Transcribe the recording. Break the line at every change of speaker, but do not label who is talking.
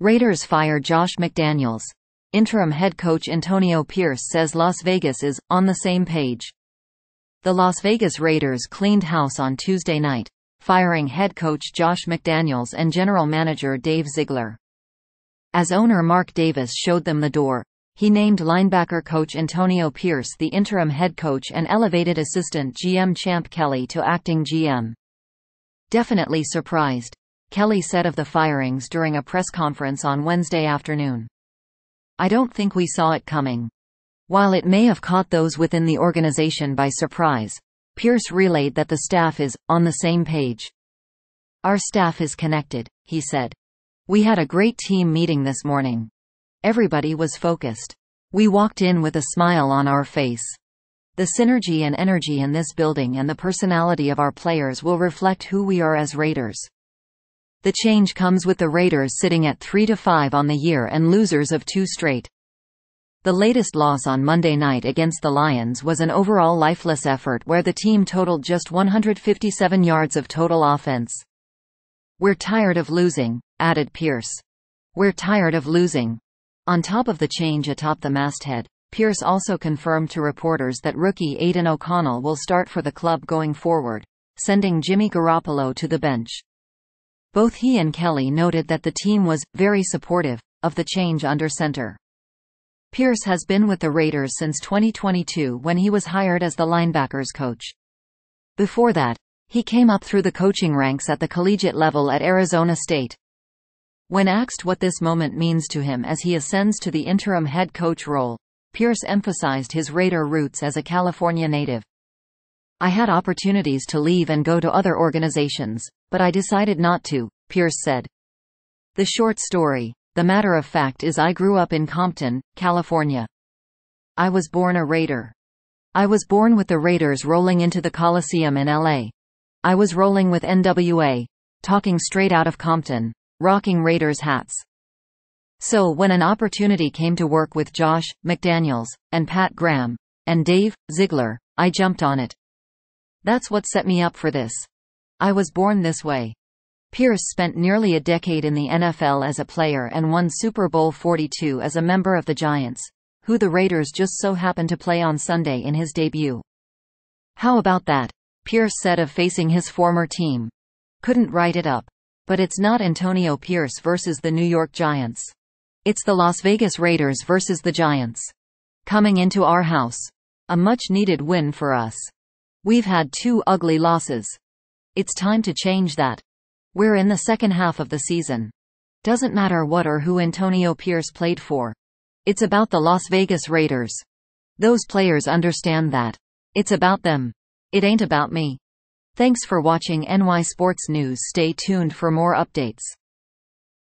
Raiders fire Josh McDaniels. Interim head coach Antonio Pierce says Las Vegas is, on the same page. The Las Vegas Raiders cleaned house on Tuesday night, firing head coach Josh McDaniels and general manager Dave Ziegler. As owner Mark Davis showed them the door, he named linebacker coach Antonio Pierce the interim head coach and elevated assistant GM Champ Kelly to acting GM. Definitely surprised, Kelly said of the firings during a press conference on Wednesday afternoon. I don't think we saw it coming. While it may have caught those within the organization by surprise, Pierce relayed that the staff is, on the same page. Our staff is connected, he said. We had a great team meeting this morning. Everybody was focused. We walked in with a smile on our face. The synergy and energy in this building and the personality of our players will reflect who we are as Raiders. The change comes with the Raiders sitting at 3-5 on the year and losers of two straight. The latest loss on Monday night against the Lions was an overall lifeless effort where the team totaled just 157 yards of total offense. We're tired of losing, added Pierce. We're tired of losing. On top of the change atop the masthead, Pierce also confirmed to reporters that rookie Aidan O'Connell will start for the club going forward, sending Jimmy Garoppolo to the bench. Both he and Kelly noted that the team was very supportive of the change under center. Pierce has been with the Raiders since 2022 when he was hired as the linebackers coach. Before that, he came up through the coaching ranks at the collegiate level at Arizona State. When asked what this moment means to him as he ascends to the interim head coach role, Pierce emphasized his Raider roots as a California native. I had opportunities to leave and go to other organizations, but I decided not to, Pierce said. The short story, the matter of fact is I grew up in Compton, California. I was born a Raider. I was born with the Raiders rolling into the Coliseum in LA. I was rolling with NWA, talking straight out of Compton, rocking Raiders hats. So when an opportunity came to work with Josh, McDaniels, and Pat Graham, and Dave, Ziegler, I jumped on it. That's what set me up for this. I was born this way. Pierce spent nearly a decade in the NFL as a player and won Super Bowl 42 as a member of the Giants, who the Raiders just so happened to play on Sunday in his debut. How about that? Pierce said of facing his former team. Couldn't write it up. But it's not Antonio Pierce versus the New York Giants. It's the Las Vegas Raiders versus the Giants. Coming into our house. A much needed win for us. We've had two ugly losses. It's time to change that. We're in the second half of the season. Doesn't matter what or who Antonio Pierce played for. It's about the Las Vegas Raiders. Those players understand that. It's about them. It ain't about me. Thanks for watching NY Sports News. Stay tuned for more updates.